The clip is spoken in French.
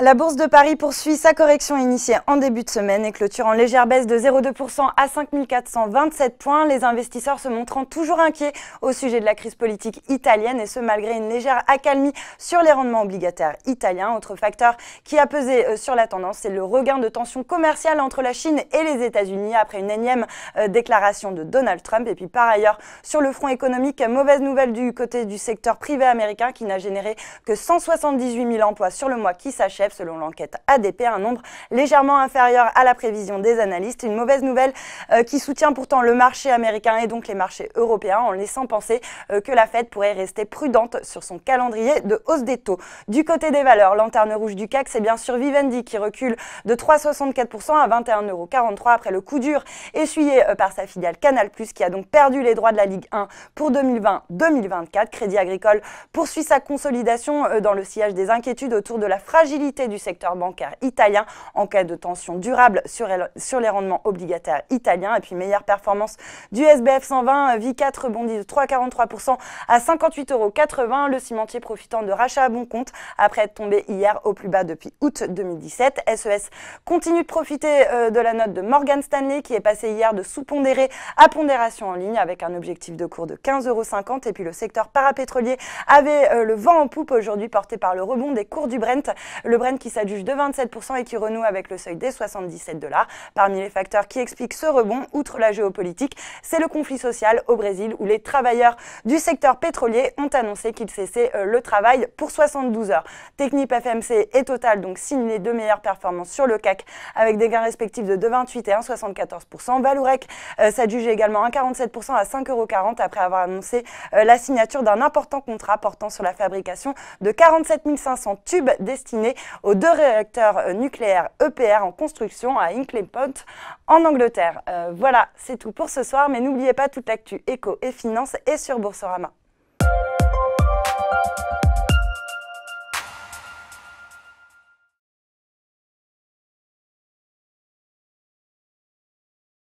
La bourse de Paris poursuit sa correction initiée en début de semaine et clôture en légère baisse de 0,2% à 5427 points, les investisseurs se montrant toujours inquiets au sujet de la crise politique italienne et ce malgré une légère accalmie sur les rendements obligataires italiens. Autre facteur qui a pesé euh, sur la tendance, c'est le regain de tensions commerciales entre la Chine et les États-Unis après une énième euh, déclaration de Donald Trump. Et puis par ailleurs, sur le front économique, mauvaise nouvelle du côté du secteur privé américain qui n'a généré que 178 000 emplois sur le mois qui s'achève selon l'enquête ADP, un nombre légèrement inférieur à la prévision des analystes. Une mauvaise nouvelle euh, qui soutient pourtant le marché américain et donc les marchés européens en laissant penser euh, que la Fed pourrait rester prudente sur son calendrier de hausse des taux. Du côté des valeurs, lanterne rouge du CAC, c'est bien sûr Vivendi qui recule de 3,64% à 21,43€ après le coup dur essuyé euh, par sa filiale Canal+, qui a donc perdu les droits de la Ligue 1 pour 2020-2024. Crédit Agricole poursuit sa consolidation dans le sillage des inquiétudes autour de la fragilité du secteur bancaire italien en cas de tension durable sur, sur les rendements obligataires italiens. Et puis meilleure performance du SBF 120, V4 rebondit de 3,43% à 58,80 euros. Le cimentier profitant de rachats à bon compte après être tombé hier au plus bas depuis août 2017. SES continue de profiter euh, de la note de Morgan Stanley qui est passé hier de sous-pondéré à pondération en ligne avec un objectif de cours de 15,50 euros. Et puis le secteur parapétrolier avait euh, le vent en poupe aujourd'hui porté par le rebond des cours du Brent. Le Brent qui s'adjuge de 27% et qui renoue avec le seuil des 77 dollars. Parmi les facteurs qui expliquent ce rebond, outre la géopolitique, c'est le conflit social au Brésil où les travailleurs du secteur pétrolier ont annoncé qu'ils cessaient euh, le travail pour 72 heures. Technip FMC et Total donc signent les deux meilleures performances sur le CAC avec des gains respectifs de 2,28 et 1,74%. Valourec euh, s'adjuge également 1,47% à 5,40€ après avoir annoncé euh, la signature d'un important contrat portant sur la fabrication de 47 500 tubes destinés aux deux réacteurs euh, nucléaires EPR en construction à hinkley en Angleterre. Euh, voilà, c'est tout pour ce soir, mais n'oubliez pas toute l'actu éco et finance est sur Boursorama.